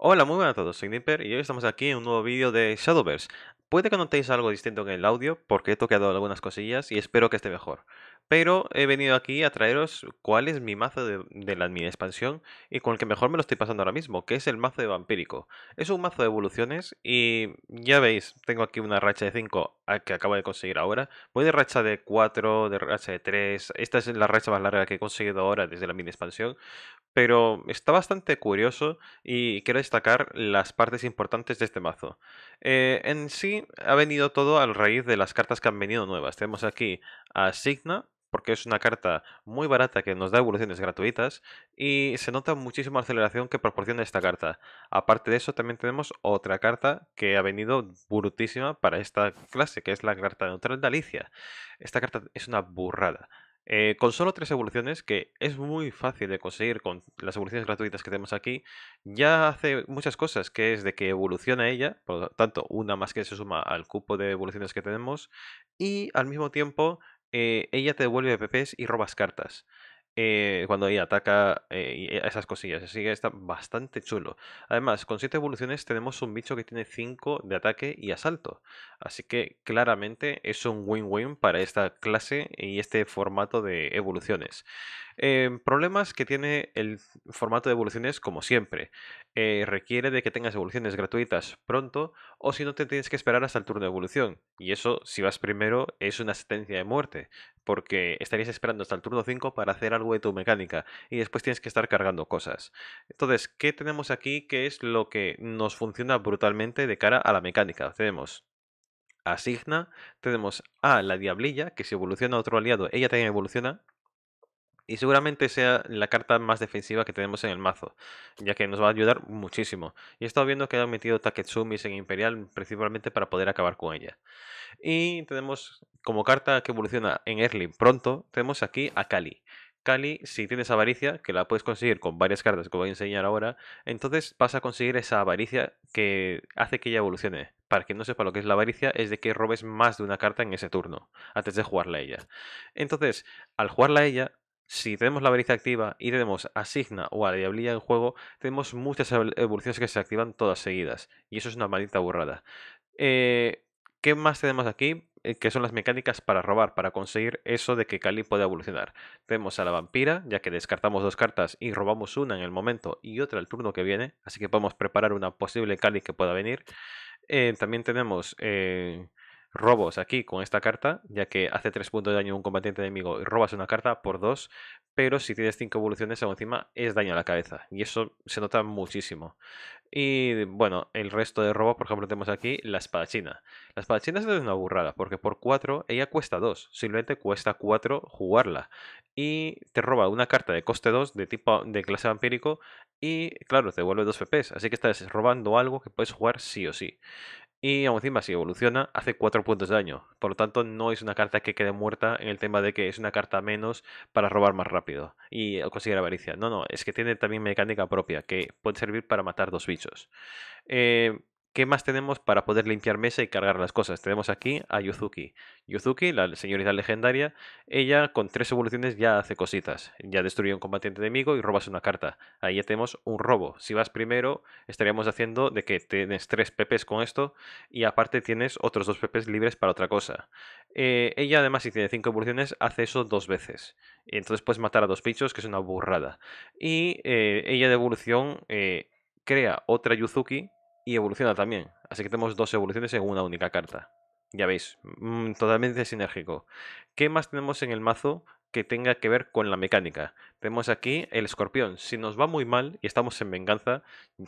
Hola, muy buenas a todos, soy Nipper y hoy estamos aquí en un nuevo vídeo de Shadowverse. Puede que notéis algo distinto en el audio, porque he tocado algunas cosillas y espero que esté mejor. Pero he venido aquí a traeros cuál es mi mazo de, la mini expansión y con el que mejor me lo estoy pasando ahora mismo, que es el mazo de vampírico. Es un mazo de evoluciones y ya veis, tengo aquí una racha de 5 ah, que acabo de conseguir ahora. Voy de racha de 4, de racha de 3. Esta es la racha más larga que he conseguido ahora desde la mini expansión. Pero está bastante curioso y quiero destacar las partes importantes de este mazo. Eh, en sí ha venido todo a raíz de las cartas que han venido nuevas. Tenemos aquí a Signa, porque es una carta muy barata que nos da evoluciones gratuitas y se nota muchísima aceleración que proporciona esta carta. Aparte de eso también tenemos otra carta que ha venido brutísima para esta clase, que es la carta neutral de Alicia. Esta carta es una burrada. Eh, con solo tres evoluciones, que es muy fácil de conseguir con las evoluciones gratuitas que tenemos aquí, ya hace muchas cosas, que es de que evoluciona ella, por lo tanto, una más que se suma al cupo de evoluciones que tenemos, y al mismo tiempo eh, ella te devuelve PPs y robas cartas. Eh, cuando ella ataca eh, y e, esas cosillas. Así que está bastante chulo. Además, con 7 evoluciones tenemos un bicho que tiene 5 de ataque y asalto. Así que claramente es un win-win para esta clase y este formato de evoluciones. Eh, problemas que tiene el formato de evoluciones como siempre. Eh, requiere de que tengas evoluciones gratuitas pronto o si no te tienes que esperar hasta el turno de evolución. Y eso, si vas primero, es una sentencia de muerte, porque estarías esperando hasta el turno 5 para hacer algo de tu mecánica y después tienes que estar cargando cosas. Entonces, ¿qué tenemos aquí que es lo que nos funciona brutalmente de cara a la mecánica? Tenemos asigna, tenemos a la diablilla, que si evoluciona otro aliado, ella también evoluciona, y seguramente sea la carta más defensiva que tenemos en el mazo, ya que nos va a ayudar muchísimo. Y he estado viendo que han metido Taketsumis en Imperial principalmente para poder acabar con ella. Y tenemos como carta que evoluciona en erling pronto, tenemos aquí a Kali. Kali, si tienes avaricia, que la puedes conseguir con varias cartas que voy a enseñar ahora, entonces vas a conseguir esa avaricia que hace que ella evolucione para quien no sepa lo que es la avaricia, es de que robes más de una carta en ese turno, antes de jugarla a ella. Entonces, al jugarla a ella, si tenemos la avaricia activa y tenemos asigna o a la diablilla en juego, tenemos muchas evoluciones que se activan todas seguidas. Y eso es una maldita burrada. Eh, ¿Qué más tenemos aquí? Eh, que son las mecánicas para robar, para conseguir eso de que Cali pueda evolucionar. Tenemos a la vampira, ya que descartamos dos cartas y robamos una en el momento y otra el turno que viene, así que podemos preparar una posible Cali que pueda venir. Eh, también tenemos robos aquí con esta carta, ya que hace 3 puntos de daño a un combatiente enemigo y robas una carta por 2, pero si tienes 5 evoluciones aún encima es daño a la cabeza, y eso se nota muchísimo. Y bueno, el resto de robos, por ejemplo, tenemos aquí la espadachina. La espadachina es una burrada, porque por 4 ella cuesta 2, simplemente cuesta 4 jugarla, y te roba una carta de coste 2 de tipo de clase vampírico, y claro, te devuelve 2 FPS, así que estás robando algo que puedes jugar sí o sí. Y aún encima, si evoluciona, hace 4 puntos de daño. Por lo tanto, no es una carta que quede muerta en el tema de que es una carta menos para robar más rápido y eh, conseguir avaricia. No, no, es que tiene también mecánica propia que puede servir para matar dos bichos. Eh, ¿Qué más tenemos para poder limpiar mesa y cargar las cosas? Tenemos aquí a Yuzuki. Yuzuki, la señorita legendaria, ella con tres evoluciones ya hace cositas. Ya destruye un combatiente enemigo y robas una carta. Ahí ya tenemos un robo. Si vas primero, estaríamos haciendo de que tienes tres pepes con esto y aparte tienes otros dos pepes libres para otra cosa. Eh, ella además, si tiene cinco evoluciones, hace eso dos veces. Entonces puedes matar a dos bichos, que es una burrada. Y eh, ella de evolución eh, crea otra Yuzuki y evoluciona también. Así que tenemos dos evoluciones en una única carta. Ya veis, mm, totalmente sinérgico. ¿Qué más tenemos en el mazo que tenga que ver con la mecánica? Tenemos aquí el escorpión. Si nos va muy mal y estamos en venganza,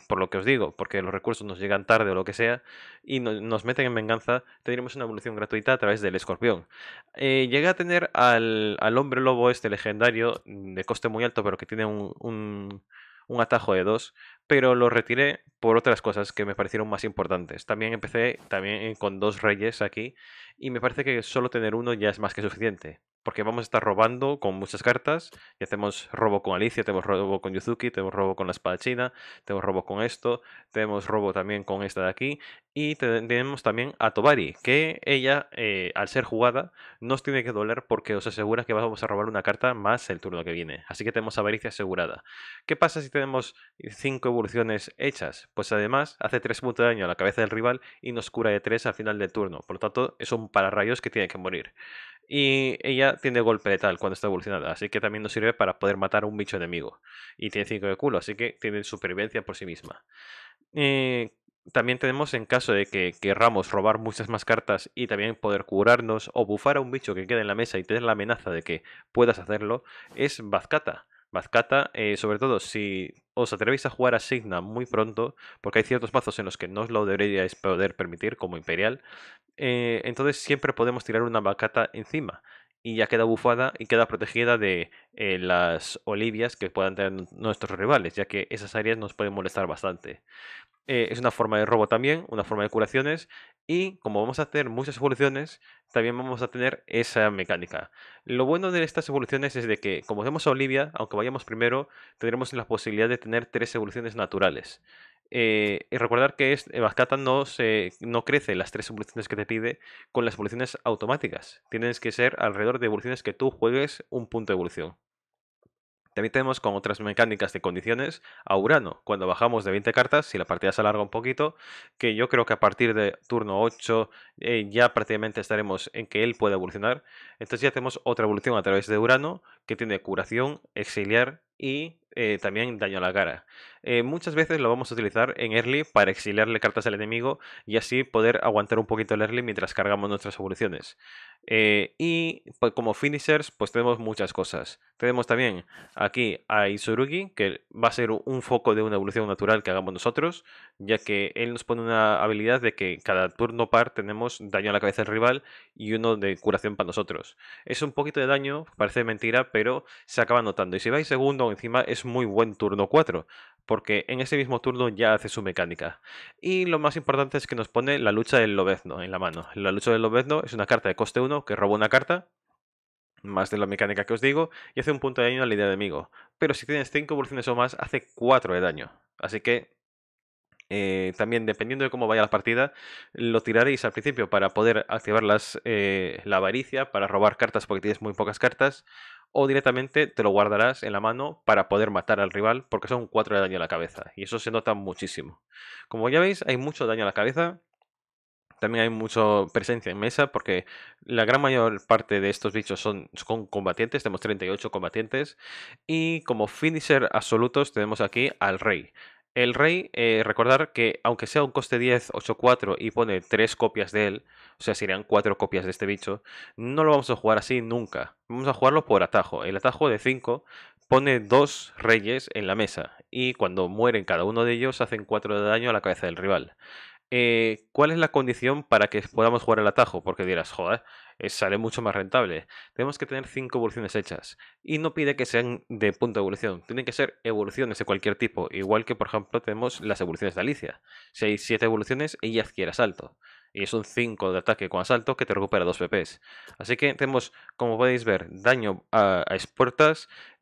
por lo que os digo, porque los recursos nos llegan tarde o lo que sea, y nos meten en venganza, tendremos una evolución gratuita a través del escorpión. Eh, llega a tener al, hombre lobo este legendario de coste muy alto, pero que tiene un un atajo de dos, pero lo retiré por otras cosas que me parecieron más importantes. También empecé también con dos reyes aquí y me parece que solo tener uno ya es más que suficiente porque vamos a estar robando con muchas cartas y hacemos robo con Alicia, tenemos robo con Yuzuki, tenemos robo con la espada china, tenemos robo con esto, tenemos robo también con esta de aquí y tenemos también a Tobari, que ella eh, al ser jugada nos tiene que doler porque os asegura que vamos a robar una carta más el turno que viene, así que tenemos avaricia asegurada. ¿Qué pasa si tenemos 5 evoluciones hechas? Pues además hace 3 puntos de daño a la cabeza del rival y nos cura de 3 al final del turno, por lo tanto es un pararrayos que tiene que morir. Y ella tiene golpe de tal cuando está evolucionada, así que también nos sirve para poder matar a un bicho enemigo. Y tiene 5 de culo, así que tiene supervivencia por sí misma. Eh, también tenemos en caso de que querramos robar muchas más cartas y también poder curarnos o bufar a un bicho que quede en la mesa y tener la amenaza de que puedas hacerlo, es Bazcata. Mazcata, eh, sobre todo si os atrevéis a jugar a Signa muy pronto, porque hay ciertos mazos en los que no os lo deberíais poder permitir, como Imperial, eh, entonces siempre podemos tirar una bacata encima y ya queda bufada y queda protegida de eh, las olivias que puedan tener nuestros rivales, ya que esas áreas nos pueden molestar bastante. Eh, es una forma de robo también, una forma de curaciones y como vamos a hacer muchas evoluciones, también vamos a tener esa mecánica. Lo bueno de estas evoluciones es de que, como vemos a Olivia, aunque vayamos primero, tendremos la posibilidad de tener tres evoluciones naturales. Eh, y recordar que es, eh, no, se, no crece las tres evoluciones que te pide con las evoluciones automáticas. Tienes que ser alrededor de evoluciones que tú juegues un punto de evolución. También tenemos con otras mecánicas de condiciones a Urano, cuando bajamos de 20 cartas, si la partida se alarga un poquito, que yo creo que a partir de turno 8 eh, ya prácticamente estaremos en que él puede evolucionar. Entonces ya hacemos otra evolución a través de Urano, que tiene curación, exiliar y eh, también daño a la cara. Eh, muchas veces lo vamos a utilizar en early para exiliarle cartas al enemigo y así poder aguantar un poquito el early mientras cargamos nuestras evoluciones. Eh, y pues, como finishers, pues tenemos muchas cosas. Tenemos también aquí a Isurugi, que va a ser un foco de una evolución natural que hagamos nosotros, ya que él nos pone una habilidad de que cada turno par tenemos daño a la cabeza del rival y uno de curación para nosotros. Es un poquito de daño, parece mentira, pero se acaba notando. Y si vais segundo encima, es muy buen turno 4, porque en ese mismo turno ya hace su mecánica. Y lo más importante es que nos pone la lucha del lobezno en la mano. La lucha del lobezno es una carta de coste 1 que roba una carta, más de la mecánica que os digo, y hace un punto de daño a la de enemigo. Pero si tienes 5 evoluciones o más, hace 4 de daño. Así que eh, también dependiendo de cómo vaya la partida, lo tiraréis al principio para poder activar las, eh, la avaricia, para robar cartas porque tienes muy pocas cartas, o directamente te lo guardarás en la mano para poder matar al rival porque son 4 de daño a la cabeza y eso se nota muchísimo. Como ya veis hay mucho daño a la cabeza, también hay mucha presencia en mesa porque la gran mayor parte de estos bichos son, combatientes, tenemos 38 combatientes y como finisher absolutos tenemos aquí al rey. El rey, eh, recordar que aunque sea un coste 10, 8, 4 y pone 3 copias de él, o sea, serían 4 copias de este bicho, no lo vamos a jugar así nunca. Vamos a jugarlo por atajo. El atajo de 5 pone 2 reyes en la mesa y cuando mueren cada uno de ellos hacen 4 de daño a la cabeza del rival. Eh, ¿cuál es la condición para que podamos jugar el atajo? Porque dirás, joder, eh, sale mucho más rentable. Tenemos que tener 5 evoluciones hechas. Y no pide que sean de punto de evolución. Tienen que ser evoluciones de cualquier tipo. Igual que, por ejemplo, tenemos las evoluciones de Alicia. Si hay 7 evoluciones, ella adquiere salto y es un 5 de ataque con asalto que te recupera 2 pp. Así que tenemos, como podéis ver, daño a, a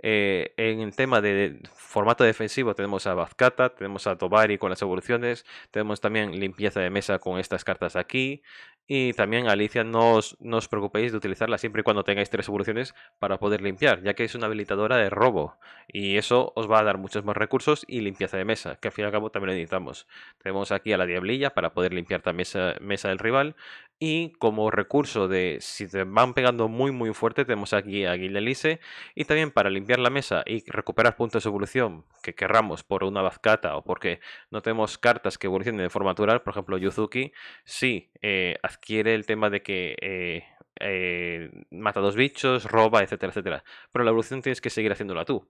eh, en el tema de formato defensivo tenemos a Bazcata, tenemos a Tobari con las evoluciones, tenemos también limpieza de mesa con estas cartas aquí, y también, Alicia, no os, preocupéis de utilizarla siempre y cuando tengáis tres evoluciones para poder limpiar, ya que es una habilitadora de robo. Y eso os va a dar muchos más recursos y limpieza de mesa, que al fin y al cabo también lo necesitamos. Tenemos aquí a la Diablilla para poder limpiar también mesa del rival. Y como recurso de si te van pegando muy muy fuerte tenemos aquí a Guildelice. y también para limpiar la mesa y recuperar puntos de evolución que querramos por una bazcata o porque no tenemos cartas que evolucionen de forma natural, por ejemplo Yuzuki, si sí, eh, adquiere el tema de que eh, eh, mata dos bichos, roba, etcétera, etcétera. Pero la evolución tienes que seguir haciéndola tú.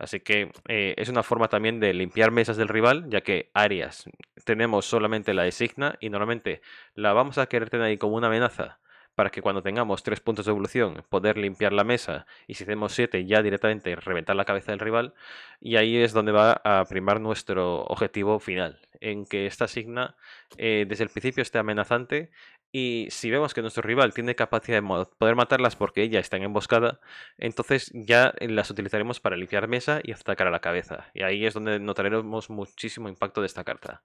Así que eh, es una forma también de limpiar mesas del rival, ya que áreas tenemos solamente la designa y normalmente la vamos a querer tener ahí como una amenaza para que cuando tengamos tres puntos de evolución poder limpiar la mesa y si tenemos siete ya directamente reventar la cabeza del rival y ahí es donde va a primar nuestro objetivo final en que esta signa eh, desde el principio esté amenazante y si vemos que nuestro rival tiene capacidad de poder matarlas porque ella está en emboscada, entonces ya eh, las utilizaremos para limpiar mesa y atacar a la cabeza. Y ahí es donde notaremos muchísimo impacto de esta carta.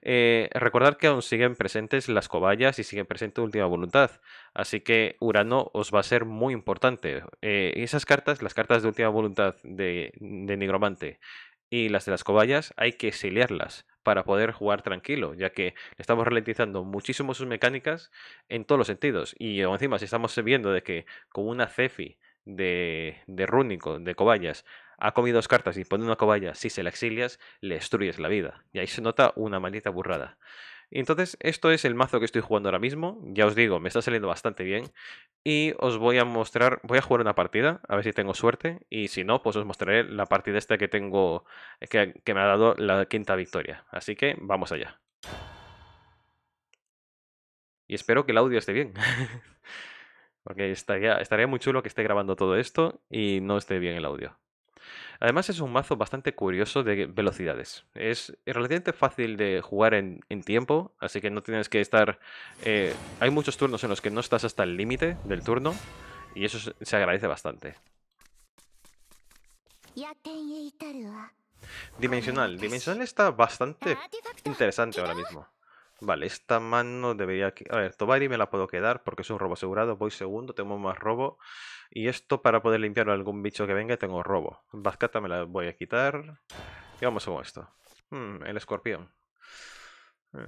Eh, recordad que aún siguen presentes las cobayas y siguen presente Última Voluntad. Así que Urano os va a ser muy importante. Eh, esas cartas, las cartas de Última Voluntad de, de Nigromante y las de las cobayas, hay que exiliarlas para poder jugar tranquilo, ya que estamos ralentizando muchísimo sus mecánicas en todos los sentidos. Y encima, si estamos viendo de que con una Cefi de, de Rúnico, de Cobayas, ha comido dos cartas y pone una cobaya, si se la exilias, le destruyes la vida. Y ahí se nota una maldita burrada. Entonces, esto es el mazo que estoy jugando ahora mismo. Ya os digo, me está saliendo bastante bien. Y os voy a mostrar, voy a jugar una partida, a ver si tengo suerte. Y si no, pues os mostraré la partida esta que tengo, que, me ha dado la quinta victoria. Así que vamos allá. Y espero que el audio esté bien. Porque estaría, estaría muy chulo que esté grabando todo esto y no esté bien el audio. Además es un mazo bastante curioso de velocidades. Es relativamente fácil de jugar en, tiempo, así que no tienes que estar... Eh, hay muchos turnos en los que no estás hasta el límite del turno y eso se agradece bastante. Dimensional. Dimensional está bastante interesante ahora mismo. Vale, esta mano debería... A ver, Tobari me la puedo quedar porque es un robo asegurado. Voy segundo, tengo más robo. Y esto para poder limpiar algún bicho que venga tengo robo. Vazcata me la voy a quitar. Y vamos con esto. Hmm, el escorpión. Eh.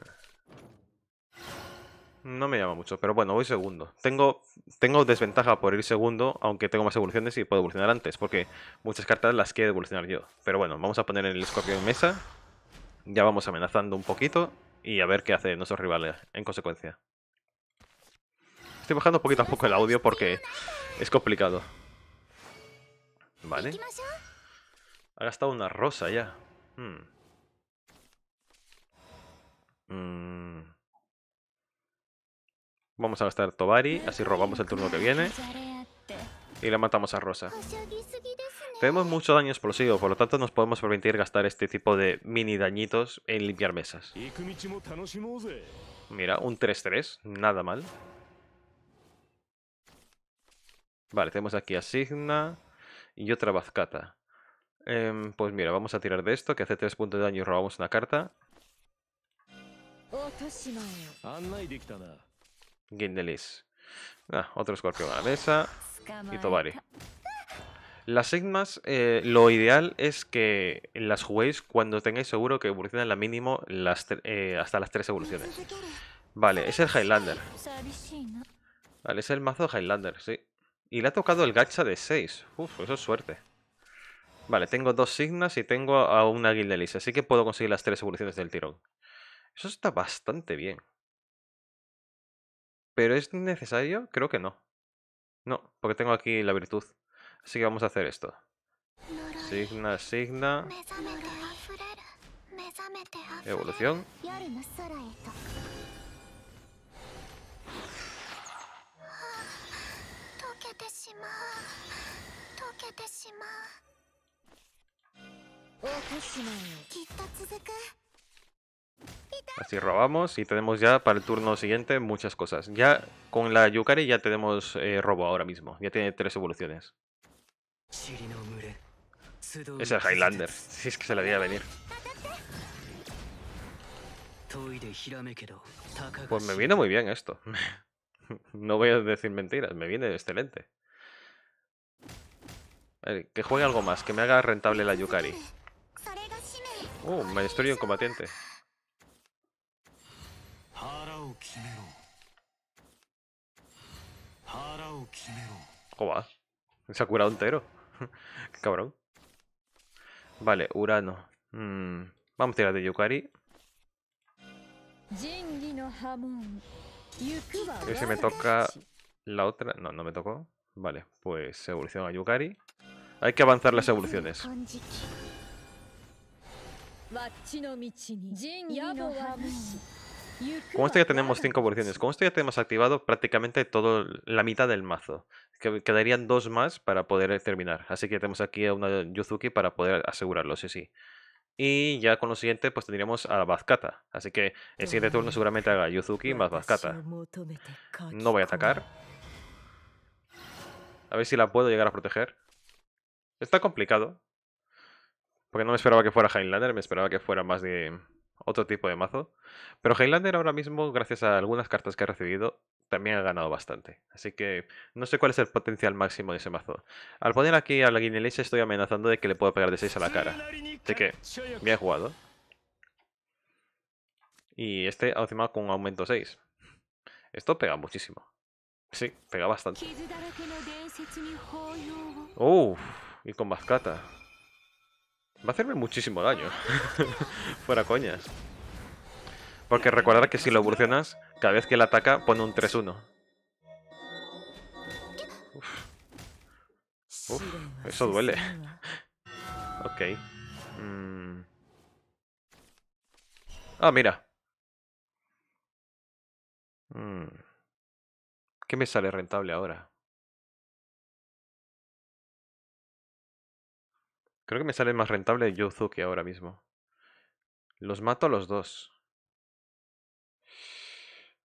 No me llama mucho, pero bueno, voy segundo. Tengo, tengo desventaja por ir segundo, aunque tengo más evoluciones y puedo evolucionar antes, porque muchas cartas las quiero evolucionar yo. Pero bueno, vamos a poner el escorpión en mesa. Ya vamos amenazando un poquito y a ver qué hace nuestros rivales en consecuencia. Estoy bajando poquito a poco el audio porque es complicado. Vale. Ha gastado una rosa ya. Hmm. Hmm. Vamos a gastar Tobari, así robamos el turno que viene. Y le matamos a Rosa. Tenemos mucho daño explosivo, por lo tanto nos podemos permitir gastar este tipo de mini dañitos en limpiar mesas. Mira, un 3-3, nada mal. Vale, tenemos aquí a Signa y otra Vazcata. Em, pues mira, vamos a tirar de esto, que hace 3 puntos de daño y robamos una carta. Gindelis. Ah, otro escorpión a la mesa. Y Tobari. Las Sigmas, eh, lo ideal es que las juguéis cuando tengáis seguro que evolucionan la mínimo eh, hasta las 3 evoluciones. Vale, es el Highlander. Vale, es el mazo Highlander, sí. Y le ha tocado el gacha de 6. Uf, eso es suerte. Vale, tengo dos signas y tengo a una elisa, así que puedo conseguir las tres evoluciones del tirón. Eso está bastante bien. ¿Pero es necesario? Creo que no. No, porque tengo aquí la virtud. Así que vamos a hacer esto. Signa, signa. Evolución. Así robamos y tenemos ya para el turno siguiente muchas cosas. Ya con la Yukari ya tenemos eh, robo ahora mismo. Ya tiene tres evoluciones. Es Highlander. Si es que se la a venir. Pues me viene muy bien esto. no voy a decir mentiras, me viene excelente. Eh, que juegue algo más, que me haga rentable la Yukari. Uh, uh maestro y un combatiente. va? Se ha curado entero. Qué cabrón. Vale, Urano. Mm, vamos a tirar de Yukari. Y si me toca la otra... No, no me tocó. Vale, pues evoluciona a Yukari. Hay que avanzar las evoluciones. Como esto ya tenemos 5 evoluciones. Con esto ya tenemos activado prácticamente todo, la mitad del mazo. quedarían dos más para poder terminar. Así que tenemos aquí a una Yuzuki para poder asegurarlo, sí, sí. Y ya con lo siguiente, pues tendríamos a Bazkata. Así que el siguiente turno seguramente haga Yuzuki más Bazkata. No voy a atacar. A ver si la puedo llegar a proteger. Está complicado. Porque no me esperaba que fuera Highlander, me esperaba que fuera más de otro tipo de mazo. Pero Highlander ahora mismo, gracias a algunas cartas que ha recibido, también ha ganado bastante. Así que no sé cuál es el potencial máximo de ese mazo. Al poner aquí a la Guinelisa, estoy amenazando de que le puedo pegar de 6 a la cara. Así que, bien jugado. Y este encima con aumento 6. Esto pega muchísimo. Sí, pega bastante. Uff. Y con mascata Va a hacerme muchísimo daño. Fuera coñas. Porque recordar que si lo evolucionas, cada vez que la ataca, pone un 3-1. eso duele. ok. Mm. Ah, mira. Mm. ¿Qué me sale rentable ahora? Creo que me sale más rentable Yuzuki ahora mismo. Los mato a los dos.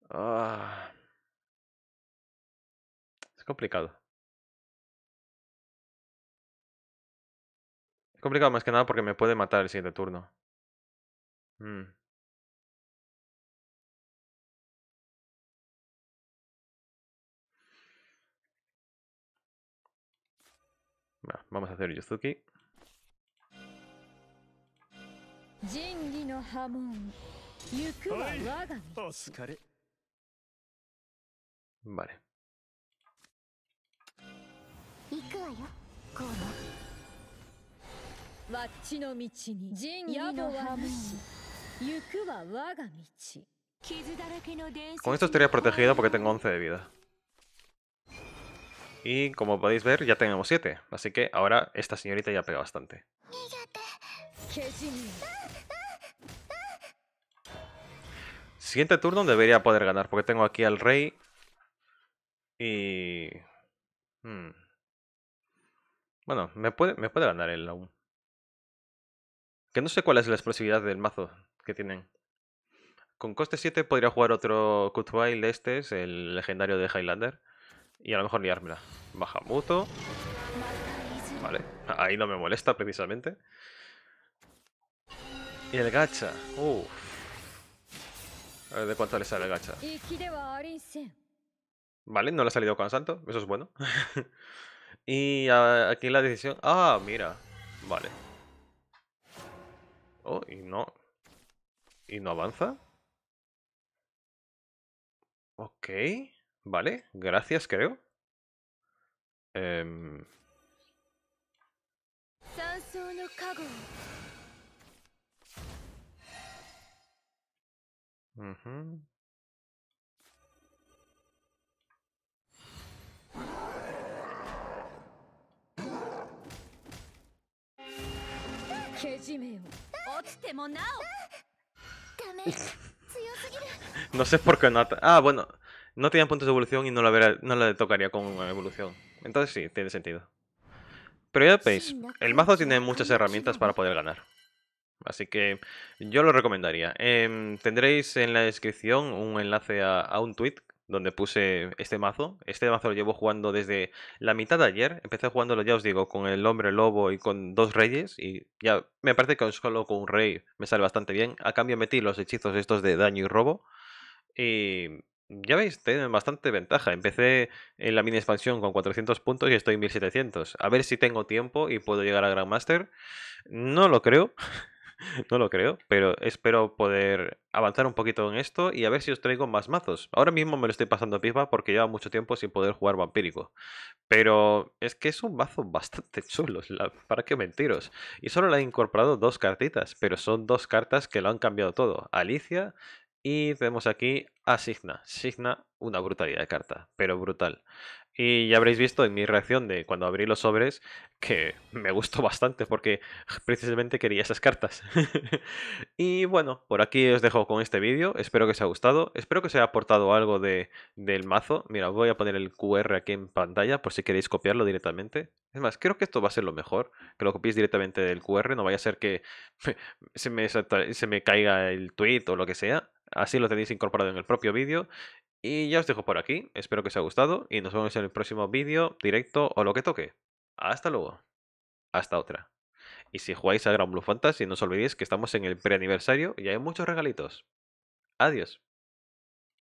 Ah. Es complicado. Es complicado más que nada porque me puede matar el siguiente turno. Mm. vamos a hacer Yuzuki. 仁義の波紋行くは我が身、はい、お疲れ Vale. 行くわよ、コーナわっちの道に仁義の波紋行くは我が道 Con esto estaría protegido porque tengo 11 de vida. Y como podéis ver, ya tenemos 7. Así que ahora esta señorita ya pega bastante. Siguiente turno debería poder ganar, porque tengo aquí al rey. Y... Hmm. Bueno, me puede, me puede ganar el aún. Que no sé cuál es la explosividad del mazo que tienen. Con coste 7 podría jugar otro cutwild de este, es el legendario de Highlander. Y a lo mejor liármela. Baja muto. Vale, ahí no me molesta precisamente. Y el gacha. Uff. A ver de cuánto le sale el gacha. Vale, no le ha salido con santo. Eso es bueno. y aquí la decisión... Ah, mira. Vale. Oh, y no. ¿Y no avanza? Ok. Vale, gracias, creo. Eh... No sé por qué no Ah, bueno no tenían puntos de evolución y no la, no la tocaría con evolución. Entonces sí, tiene sentido. Pero ya veis, el mazo tiene muchas herramientas para poder ganar. Así que yo lo recomendaría. Em, tendréis en la descripción un enlace a, a, un tweet donde puse este mazo. Este mazo lo llevo jugando desde la mitad de ayer. Empecé jugándolo, ya os digo, con el hombre lobo y con dos reyes. Y ya me parece que solo con un rey me sale bastante bien. A cambio metí los hechizos estos de daño y robo. Y ya veis, tengo bastante ventaja. Empecé en la mini expansión con 400 puntos y estoy en 1700. A ver si tengo tiempo y puedo llegar a Grandmaster. No lo creo. no lo creo, pero espero poder avanzar un poquito en esto y a ver si os traigo más mazos. Ahora mismo me lo estoy pasando pipa porque lleva mucho tiempo sin poder jugar vampírico. Pero es que es un mazo bastante chulo, para qué mentiros. Y solo le he incorporado dos cartitas, pero son dos cartas que lo han cambiado todo. Alicia y tenemos aquí a Signa. una brutalidad de carta, pero brutal. Y ya habréis visto en mi reacción de cuando abrí los sobres que me gustó bastante porque precisamente quería esas cartas. y bueno, por aquí os dejo con este vídeo. Espero que os haya gustado. Espero que os haya aportado algo de, del mazo. Mira, voy a poner el QR aquí en pantalla por si queréis copiarlo directamente. Es más, creo que esto va a ser lo mejor, que lo copiéis directamente del QR. No vaya a ser que se me, se me caiga el tweet o lo que sea. Así lo tenéis incorporado en el propio vídeo. Y ya os dejo por aquí, espero que os haya gustado y nos vemos en el próximo vídeo, directo o lo que toque. Hasta luego. Hasta otra. Y si jugáis a Grand Blue Fantasy, no os olvidéis que estamos en el preaniversario y hay muchos regalitos. Adiós.